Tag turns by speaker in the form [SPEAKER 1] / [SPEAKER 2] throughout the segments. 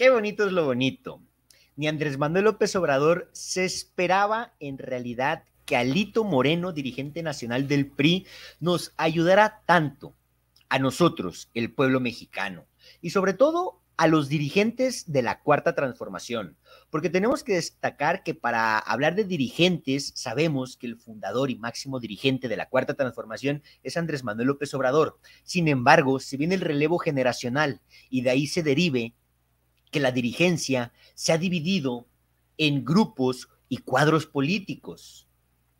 [SPEAKER 1] Qué bonito es lo bonito. Ni Andrés Manuel López Obrador se esperaba en realidad que Alito Moreno, dirigente nacional del PRI, nos ayudara tanto a nosotros, el pueblo mexicano, y sobre todo a los dirigentes de la Cuarta Transformación, porque tenemos que destacar que para hablar de dirigentes sabemos que el fundador y máximo dirigente de la Cuarta Transformación es Andrés Manuel López Obrador. Sin embargo, si viene el relevo generacional y de ahí se derive que la dirigencia se ha dividido en grupos y cuadros políticos.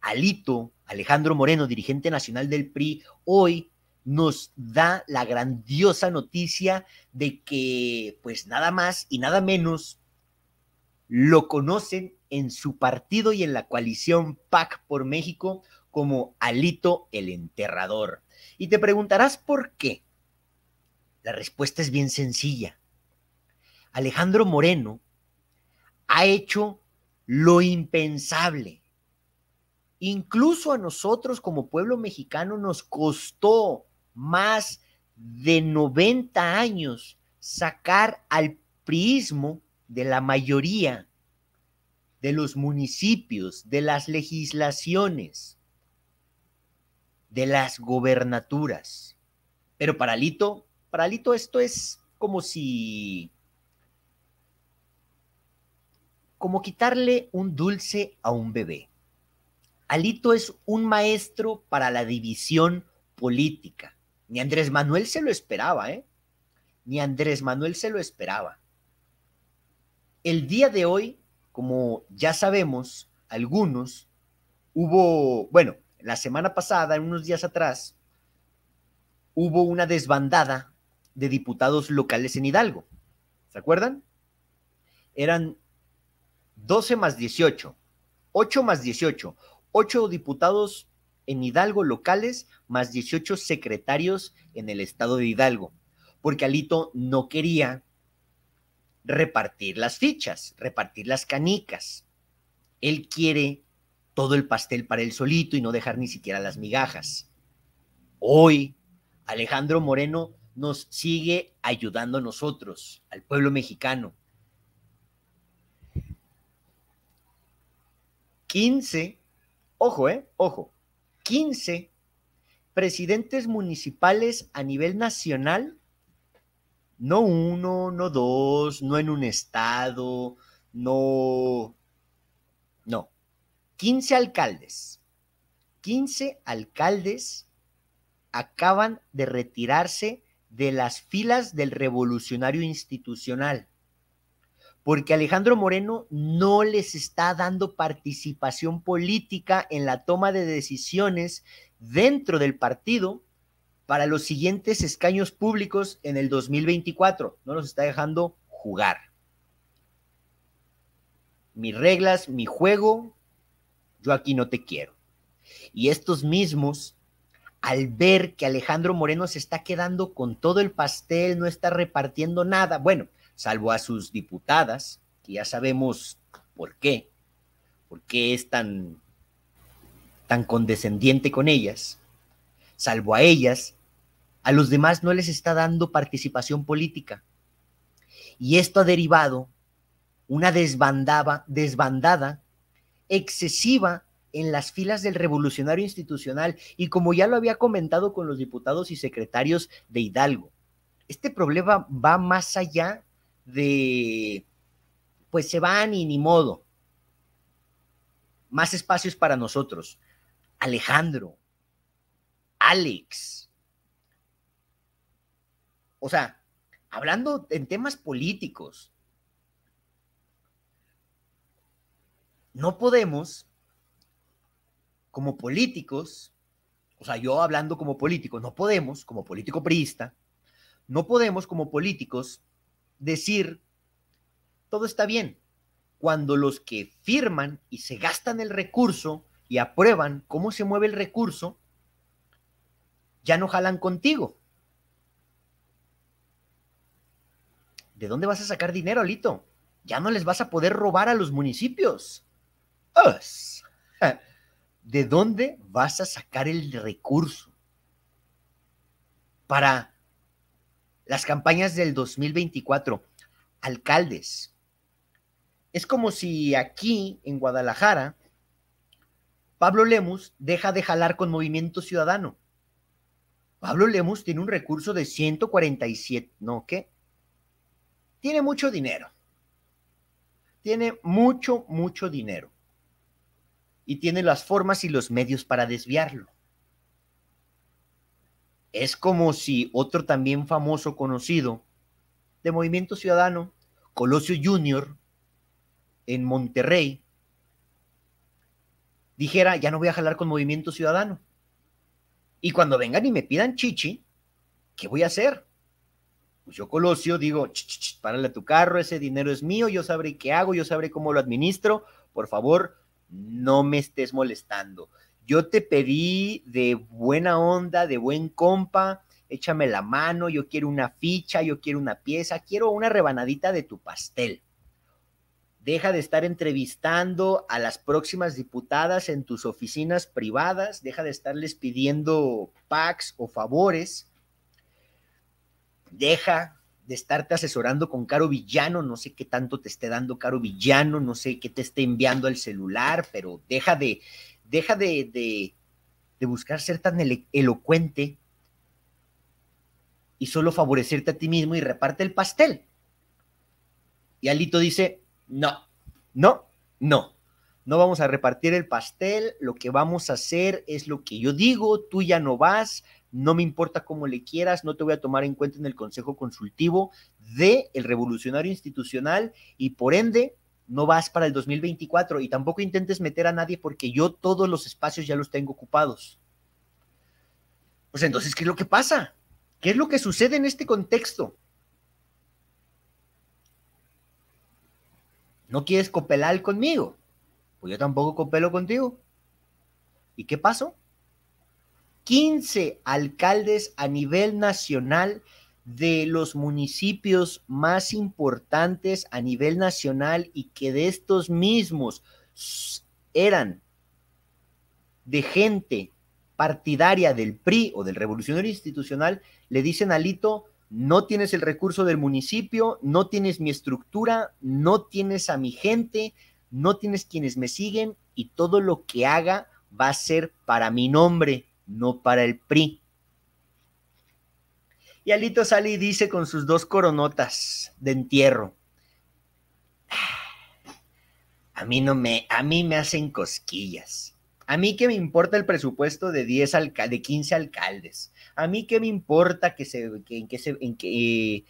[SPEAKER 1] Alito, Alejandro Moreno, dirigente nacional del PRI, hoy nos da la grandiosa noticia de que, pues nada más y nada menos, lo conocen en su partido y en la coalición PAC por México como Alito el Enterrador. Y te preguntarás por qué. La respuesta es bien sencilla. Alejandro Moreno ha hecho lo impensable. Incluso a nosotros como pueblo mexicano nos costó más de 90 años sacar al prismo de la mayoría de los municipios, de las legislaciones, de las gobernaturas. Pero para Lito, para Lito esto es como si como quitarle un dulce a un bebé. Alito es un maestro para la división política. Ni Andrés Manuel se lo esperaba, ¿eh? Ni Andrés Manuel se lo esperaba. El día de hoy, como ya sabemos, algunos, hubo, bueno, la semana pasada, unos días atrás, hubo una desbandada de diputados locales en Hidalgo. ¿Se acuerdan? Eran 12 más 18, 8 más 18, 8 diputados en Hidalgo locales más 18 secretarios en el estado de Hidalgo, porque Alito no quería repartir las fichas, repartir las canicas. Él quiere todo el pastel para él solito y no dejar ni siquiera las migajas. Hoy, Alejandro Moreno nos sigue ayudando a nosotros, al pueblo mexicano. 15, ojo, eh, ojo, 15 presidentes municipales a nivel nacional, no uno, no dos, no en un estado, no, no, 15 alcaldes, 15 alcaldes acaban de retirarse de las filas del revolucionario institucional porque Alejandro Moreno no les está dando participación política en la toma de decisiones dentro del partido para los siguientes escaños públicos en el 2024. No los está dejando jugar. Mis reglas, mi juego, yo aquí no te quiero. Y estos mismos, al ver que Alejandro Moreno se está quedando con todo el pastel, no está repartiendo nada, bueno, salvo a sus diputadas, que ya sabemos por qué, por qué es tan, tan condescendiente con ellas, salvo a ellas, a los demás no les está dando participación política. Y esto ha derivado una desbandada, desbandada excesiva en las filas del revolucionario institucional y como ya lo había comentado con los diputados y secretarios de Hidalgo, este problema va más allá de, pues se van y ni modo. Más espacios para nosotros. Alejandro, Alex. O sea, hablando en temas políticos, no podemos, como políticos, o sea, yo hablando como político, no podemos, como político priista, no podemos como políticos decir, todo está bien, cuando los que firman y se gastan el recurso y aprueban cómo se mueve el recurso, ya no jalan contigo. ¿De dónde vas a sacar dinero, Alito? Ya no les vas a poder robar a los municipios. ¿De dónde vas a sacar el recurso para las campañas del 2024, alcaldes. Es como si aquí, en Guadalajara, Pablo Lemus deja de jalar con Movimiento Ciudadano. Pablo Lemus tiene un recurso de 147, ¿no? ¿Qué? Tiene mucho dinero. Tiene mucho, mucho dinero. Y tiene las formas y los medios para desviarlo. Es como si otro también famoso conocido de Movimiento Ciudadano, Colosio Junior, en Monterrey, dijera, ya no voy a jalar con Movimiento Ciudadano. Y cuando vengan y me pidan chichi, ¿qué voy a hacer? Pues yo, Colosio, digo, chichi, párale a tu carro, ese dinero es mío, yo sabré qué hago, yo sabré cómo lo administro, por favor, no me estés molestando yo te pedí de buena onda, de buen compa, échame la mano, yo quiero una ficha, yo quiero una pieza, quiero una rebanadita de tu pastel. Deja de estar entrevistando a las próximas diputadas en tus oficinas privadas, deja de estarles pidiendo packs o favores. Deja de estarte asesorando con Caro Villano, no sé qué tanto te esté dando Caro Villano, no sé qué te esté enviando al celular, pero deja de, deja de, buscar ser tan elocuente y solo favorecerte a ti mismo y reparte el pastel. Y Alito dice, no, no, no, no vamos a repartir el pastel, lo que vamos a hacer es lo que yo digo, tú ya no vas, no me importa cómo le quieras, no te voy a tomar en cuenta en el consejo consultivo de el revolucionario institucional y por ende no vas para el 2024 y tampoco intentes meter a nadie porque yo todos los espacios ya los tengo ocupados. Pues entonces, ¿qué es lo que pasa? ¿Qué es lo que sucede en este contexto? ¿No quieres copelar conmigo? Pues yo tampoco copelo contigo. ¿Y qué pasó? 15 alcaldes a nivel nacional de los municipios más importantes a nivel nacional y que de estos mismos eran de gente partidaria del PRI o del revolucionario institucional, le dicen a Lito, no tienes el recurso del municipio, no tienes mi estructura, no tienes a mi gente, no tienes quienes me siguen y todo lo que haga va a ser para mi nombre, no para el PRI. Y Alito sale y dice con sus dos coronotas de entierro. Ah, a mí no me, a mí me hacen cosquillas. A mí que me importa el presupuesto de 10 de 15 alcaldes. A mí que me importa que se, en que,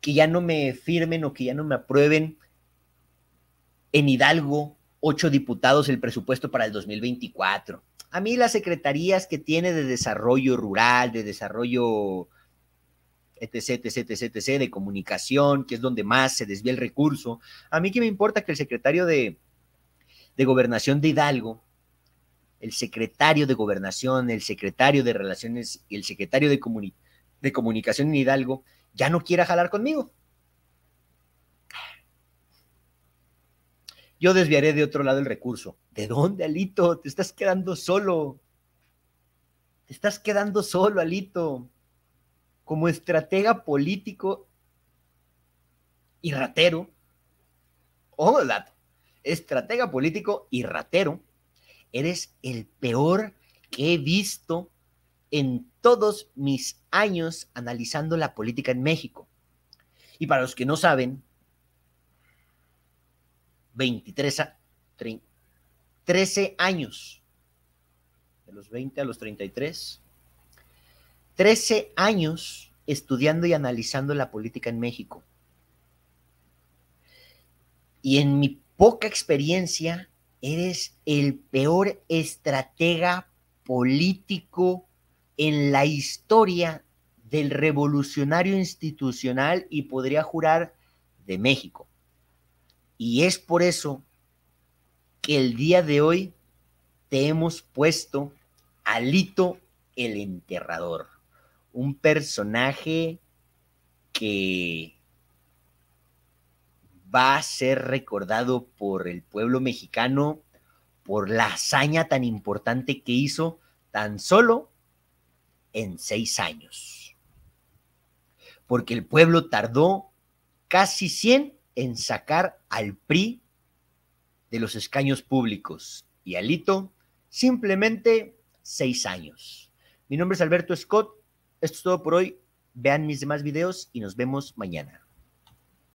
[SPEAKER 1] que ya no me firmen o que ya no me aprueben en Hidalgo ocho diputados el presupuesto para el 2024. A mí las secretarías que tiene de desarrollo rural, de desarrollo etc, etc, etc, de comunicación, que es donde más se desvía el recurso. A mí que me importa que el secretario de, Gobernación de Hidalgo, el secretario de Gobernación, el secretario de Relaciones y el secretario de, de Comunicación en Hidalgo ya no quiera jalar conmigo. Yo desviaré de otro lado el recurso. ¿De dónde, Alito? Te estás quedando solo. Te estás quedando solo, Alito como estratega político y ratero, ojo dato, estratega político y ratero, eres el peor que he visto en todos mis años analizando la política en México. Y para los que no saben, 23 a 13 años, de los 20 a los 33, 13 años estudiando y analizando la política en México. Y en mi poca experiencia, eres el peor estratega político en la historia del revolucionario institucional y podría jurar de México. Y es por eso que el día de hoy te hemos puesto Alito el enterrador un personaje que va a ser recordado por el pueblo mexicano por la hazaña tan importante que hizo tan solo en seis años. Porque el pueblo tardó casi 100 en sacar al PRI de los escaños públicos y alito simplemente seis años. Mi nombre es Alberto Scott esto es todo por hoy. Vean mis demás videos y nos vemos mañana.